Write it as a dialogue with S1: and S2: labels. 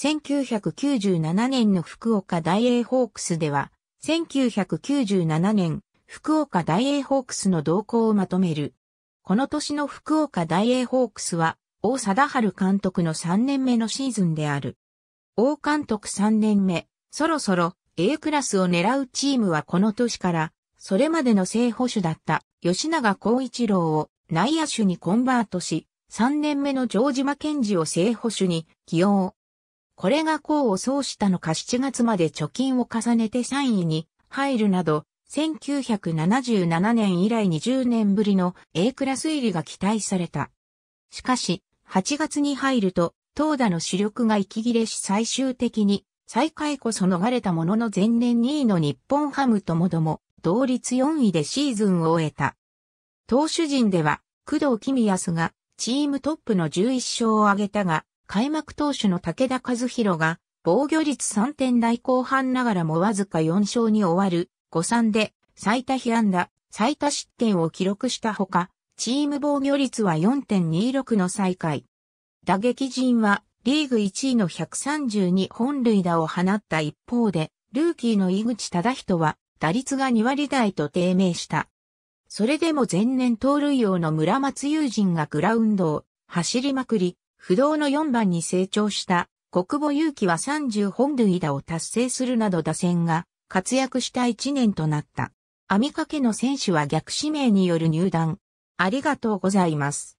S1: 1997年の福岡大英ホークスでは、1997年、福岡大英ホークスの動向をまとめる。この年の福岡大英ホークスは、王貞治監督の3年目のシーズンである。王監督3年目、そろそろ A クラスを狙うチームはこの年から、それまでの正捕手だった吉永光一郎を内野手にコンバートし、3年目の城島健二を正捕手に起用。これが功を奏したのか7月まで貯金を重ねて3位に入るなど、1977年以来20年ぶりの A クラス入りが期待された。しかし、8月に入ると、投打の主力が息切れし最終的に、最下位こそ逃れたものの前年2位の日本ハムともども、同率4位でシーズンを終えた。投手陣では、工藤君康が、チームトップの11勝を挙げたが、開幕投手の武田和弘が、防御率3点台後半ながらもわずか4勝に終わる5算で最多被安打、最多失点を記録したほか、チーム防御率は4.26の最下位。打撃陣はリーグ1位の132本塁打を放った一方で、ルーキーの井口忠人は打率が2割台と低迷した。それでも前年盗塁王の村松友人がグラウンドを走りまくり、不動の4番に成長した国母勇気は30本塁打を達成するなど打線が活躍した1年となった。網掛けの選手は逆指名による入団。ありがとうございます。